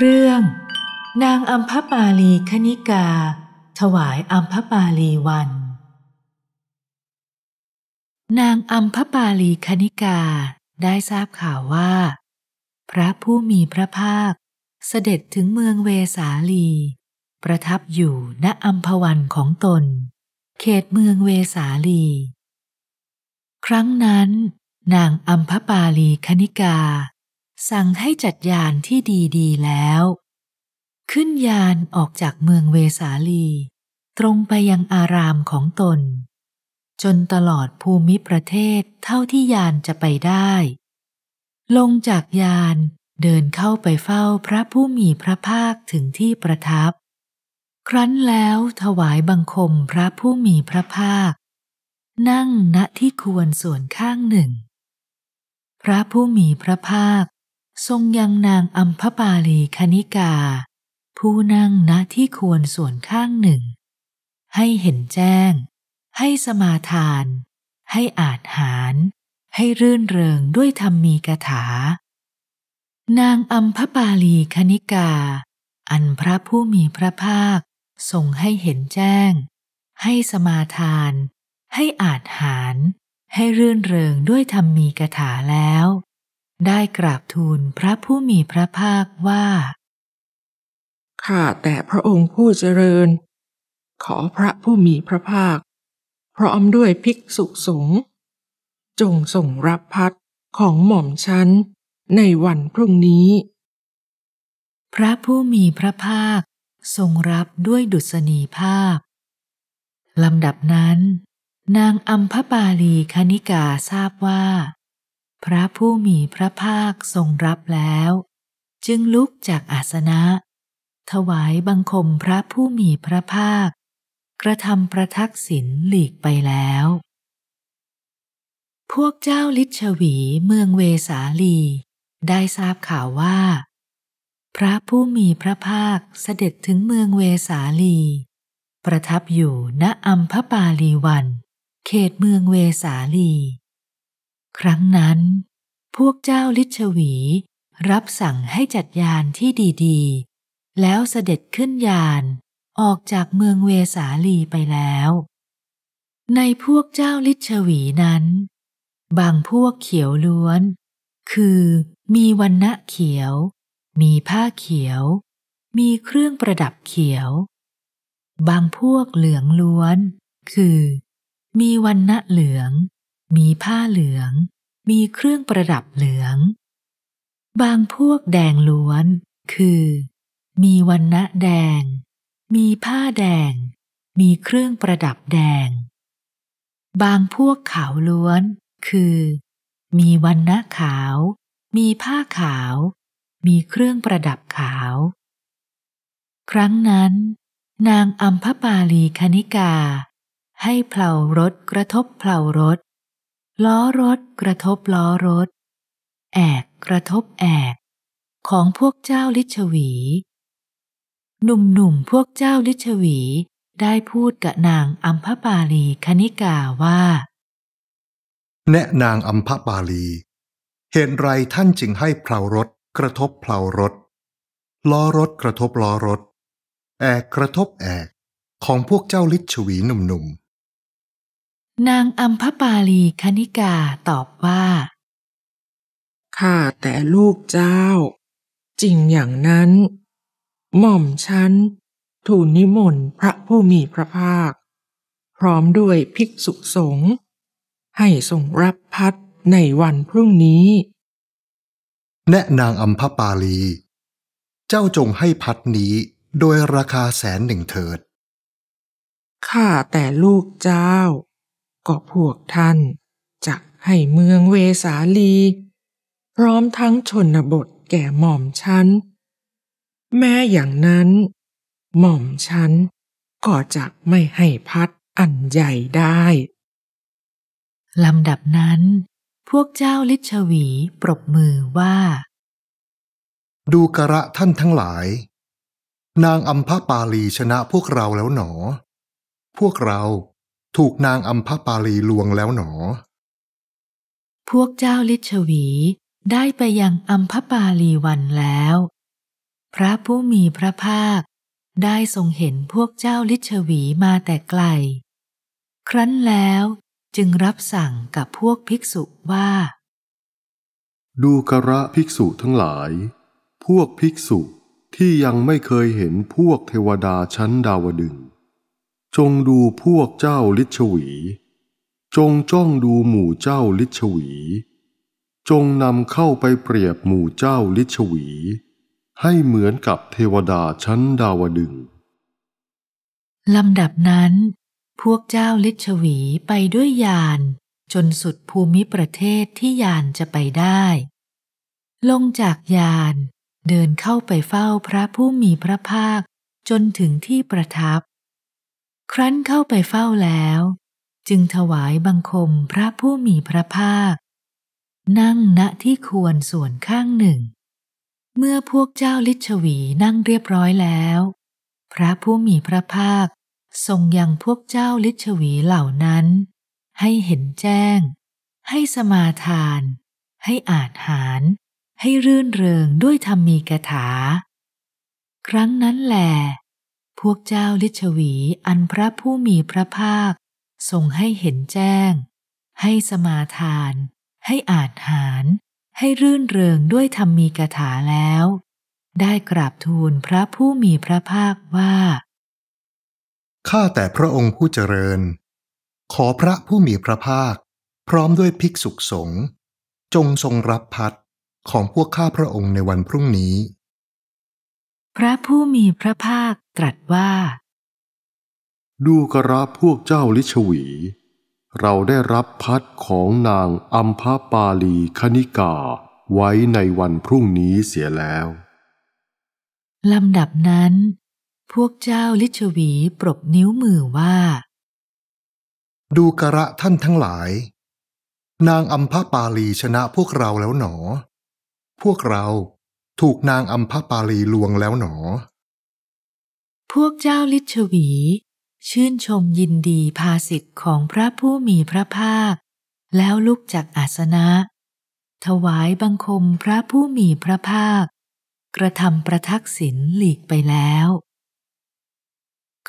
เรื่องนางอัมพปาลีคณิกา ถวายอัมพปาลีวัน นางอัมพปาลีคณิกาได้ทราบข่าวว่า พระผู้มีพระภาคเสด็จถึงเมืองเวสาลี ประทับอยู่ณอัมพวันของตน เขตเมืองเวสาลี ครั้งนั้นนางอัมพปาลีคณิกาสั่งให้จัดยานที่ดีๆแล้ว ขึ้นยานออกจากเมืองเวสาลี ตรงไปยังอารามของตน จนตลอดภูมิประเทศเท่าที่ยานจะไปได้ ลงจากยานเดินเข้าไปเฝ้าพระผู้มีพระภาคถึงที่ประทับ ครั้นแล้วถวายบังคมพระผู้มีพระภาค นั่งณที่ควรส่วนข้างหนึ่ง พระผู้มีพระภาคทรงยังนางอัมพปาลีคณิกา ผู้นั่งณที่ควรส่วนข้างหนึ่ง ให้เห็นแจ้ง ให้สมาทาน ให้อาจหาร ให้รื่นเริงด้วยธรรมีกถา นางอัมพปาลีคณิกา อันพระผู้มีพระภาคทรงให้เห็นแจ้ง ให้สมาทาน ให้อาจหาร ให้รื่นเริงด้วยธรรมีกถาแล้วได้กราบทูลพระผู้มีพระภาคว่า ข้าแต่พระองค์ผู้เจริญ ขอพระผู้มีพระภาคพร้อมด้วยภิกษุสงฆ์จงส่งรับพัดของหม่อมฉัน ในวันพรุ่งนี้ พระผู้มีพระภาค ทรงรับด้วยดุษณีภาพลำดับนั้น นางอัมพปาลีคณิกาทราบว่าพระผู้มีพระภาคทรงรับแล้ว จึงลุกจากอาสนะ ถวายบังคมพระผู้มีพระภาค กระทำประทักษิณหลีกไปแล้ว พวกเจ้าลิชวีเมืองเวสาลี ได้ทราบข่าวว่า พระผู้มีพระภาคเสด็จถึงเมืองเวสาลี ประทับอยู่ณอัมพปาลีวัน เขตเมืองเวสาลีครั้งนั้น พวกเจ้าลิชวีรับสั่งให้จัดยานที่ดีๆ แล้วเสด็จขึ้นยานออกจากเมืองเวสาลีไปแล้ว ในพวกเจ้าลิชวีนั้น บางพวกเขียวล้วน คือมีวันณะเขียว มีผ้าเขียว มีเครื่องประดับเขียว บางพวกเหลืองล้วน คือ มีวันณะเหลืองมีผ้าเหลือง มีเครื่องประดับเหลือง บางพวกแดงล้วนคือ มีวันณะแดง มีผ้าแดง มีเครื่องประดับแดง บางพวกขาวล้วน คือ มีวันณะขาว มีผ้าขาว มีเครื่องประดับขาว ครั้งนั้น นางอัมพปาลีคณิกา ให้เพลารถกระทบเพลารถล้อรถกระทบล้อรถ แอกกระทบแอก ของพวกเจ้าลิชวี หนุ่มๆพวกเจ้าลิชวีได้พูดกับนางอัมพปาลีคณิกาว่า แนะนางอัมพปาลี เหตุไรท่านจึงให้เพลารถกระทบเพลารถ ล้อรถกระทบล้อรถ แอกกระทบแอกของพวกเจ้าลิชวีหนุ่มๆนางอัมพปาลีคณิกาตอบว่า ข้าแต่ลูกเจ้า จริงอย่างนั้นหม่อมฉันทูลนิมนต์พระผู้มีพระภาค พร้อมด้วยภิกษุสงฆ์ให้ทรงรับพัดในวันพรุ่งนี้ แนะนางอัมพปาลี เจ้าจงให้พัดนี้โดยราคาแสนหนึ่งเถิดข้าแต่ลูกเจ้าก็พวกท่านจะให้เมืองเวสาลี พร้อมทั้งชนบทแก่หม่อมฉัน แม้อย่างนั้น หม่อมฉัน ก็จะไม่ให้พัดอันใหญ่ได้ ลำดับนั้น พวกเจ้าลิชวีปรบมือว่า ดูกระท่านทั้งหลาย นางอัมพปาลีชนะพวกเราแล้วหนอ พวกเราถูกนางอัมพปาลีลวงแล้วหนอ พวกเจ้าลิชวีได้ไปยังอัมพปาลีวันแล้ว พระผู้มีพระภาคได้ทรงเห็นพวกเจ้าลิชวีมาแต่ไกล ครั้นแล้วจึงรับสั่งกับพวกภิกษุว่า ดูกระภิกษุทั้งหลาย พวกภิกษุที่ยังไม่เคยเห็นพวกเทวดาชั้นดาวดึงจงดูพวกเจ้าลิชวี จงจ้องดูหมู่เจ้าลิชวี จงนำเข้าไปเปรียบหมู่เจ้าลิชวี ให้เหมือนกับเทวดาชั้นดาวดึง ลำดับนั้นพวกเจ้าลิชวีไปด้วยยานจนสุดภูมิประเทศที่ยานจะไปได้ ลงจากยานเดินเข้าไปเฝ้าพระผู้มีพระภาคจนถึงที่ประทับครั้นเข้าไปเฝ้าแล้ว จึงถวายบังคมพระผู้มีพระภาค นั่งณที่ควรส่วนข้างหนึ่ง เมื่อพวกเจ้าลิชวีนั่งเรียบร้อยแล้ว พระผู้มีพระภาค ทรงยังพวกเจ้าลิชวีเหล่านั้น ให้เห็นแจ้ง ให้สมาทาน ให้อาหาร ให้รื่นเริงด้วยธรรมีกถา ครั้งนั้นแหละพวกเจ้าลิชวีอันพระผู้มีพระภาค ทรงให้เห็นแจ้ง ให้สมาทาน ให้อาจหาร ให้รื่นเริงด้วยธรรมีกถาแล้ว ได้กราบทูลพระผู้มีพระภาคว่าข้าแต่พระองค์ผู้เจริญ ขอพระผู้มีพระภาค พร้อมด้วยภิกษุสงฆ์จงทรงรับพัดของพวกข้าพระองค์ในวันพรุ่งนี้พระผู้มีพระภาคตรัสว่า ดูกระพวกเจ้าลิชวี เราได้รับพัดของนางอัมพาปาลีคณิกาไว้ในวันพรุ่งนี้เสียแล้ว ลำดับนั้น พวกเจ้าลิชวีปรบนิ้วมือว่า ดูกระท่านทั้งหลาย นางอัมพาปาลีชนะพวกเราแล้วหนอ พวกเราถูกนางอัมพปาลีลวงแล้วหนอ พวกเจ้าลิชวี ชื่นชมยินดีภาสิทธิ์ของพระผู้มีพระภาค แล้วลุกจากอาสนะ ถวายบังคมพระผู้มีพระภาค กระทำประทักษิณหลีกไปแล้ว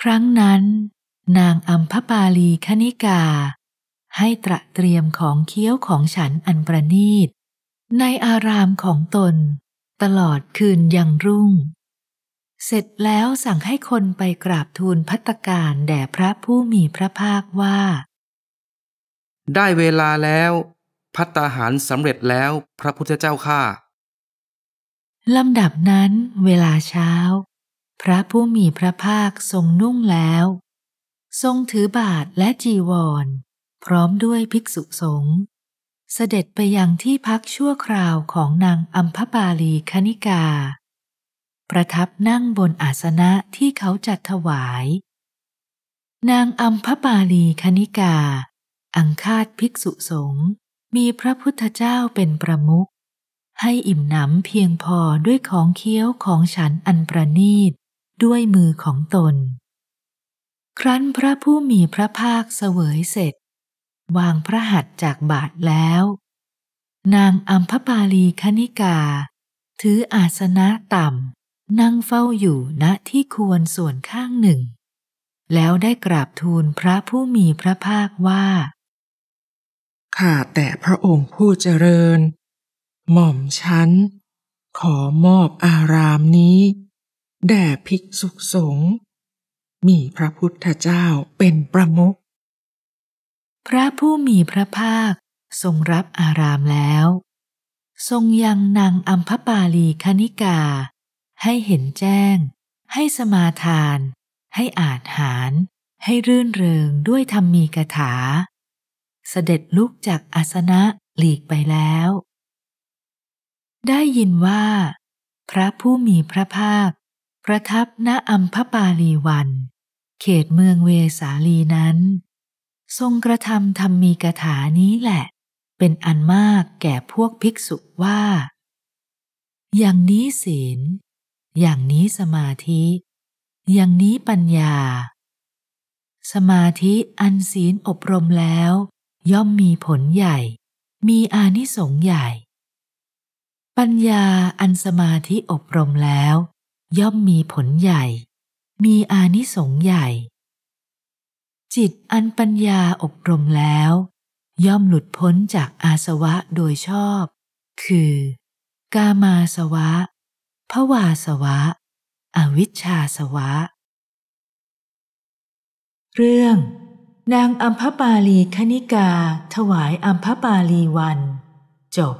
ครั้งนั้น นางอัมพปาลีคณิกา ให้ตระเตรียมของเคี้ยวของฉันอันประนีต ในอารามของตนตลอดคืนยังรุ่ง เสร็จแล้วสั่งให้คนไปกราบทูลพัตการแด่พระผู้มีพระภาคว่า ได้เวลาแล้ว พัตตาหารสำเร็จแล้วพระพุทธเจ้าข้าลำดับนั้นเวลาเช้า พระผู้มีพระภาคทรงนุ่งแล้ว ทรงถือบาทและจีวร พร้อมด้วยภิกษุสงฆ์เสด็จไปยังที่พักชั่วคราวของนางอัมพบาลีคณิกา ประทับนั่งบนอาสนะที่เขาจัดถวาย นางอัมพบาลีคณิกา อังคาดภิกษุสงฆ์มีพระพุทธเจ้าเป็นประมุข ให้อิ่มหนำเพียงพอด้วยของเคี้ยวของฉันอันประนีต ด้วยมือของตน ครั้นพระผู้มีพระภาคเสวยเสร็จวางพระหัตถ์จากบาทแล้ว นางอัมพปาลีคณิกา ถืออาสนะต่ำนั่งเฝ้าอยู่ณที่ควรส่วนข้างหนึ่ง แล้วได้กราบทูลพระผู้มีพระภาคว่าข้าแต่พระองค์ผู้เจริญ หม่อมฉัน ขอมอบอารามนี้ แด่ภิกษุสงฆ์มีพระพุทธเจ้าเป็นประมุขพระผู้มีพระภาคทรงรับอารามแล้ว ทรงยังนางอัมพปาลีคณิกา ให้เห็นแจ้ง ให้สมาทาน ให้อาจหาร ให้รื่นเริงด้วยธรรมีกถา เสด็จลุกจากอาสนะหลีกไปแล้ว ได้ยินว่า พระผู้มีพระภาค ประทับณอัมพปาลีวัน เขตเมืองเวสาลีนั้นทรงกระทำธรรมมีกถานี้แหละเป็นอันมากแก่พวกภิกษุว่า อย่างนี้ศีล อย่างนี้สมาธิ อย่างนี้ปัญญา สมาธิอันศีลอบรมแล้ว ย่อมมีผลใหญ่ มีอานิสงส์ใหญ่ ปัญญาอันสมาธิอบรมแล้ว ย่อมมีผลใหญ่ มีอานิสงส์ใหญ่จิตอันปัญญาอบรมแล้ว ย่อมหลุดพ้นจากอาสวะโดยชอบ คือ กามาสวะภวาสวะ อวิชชาสวะ เรื่อง นางอัมพปาลีคณิกาถวายอัมพปาลีวัน จบ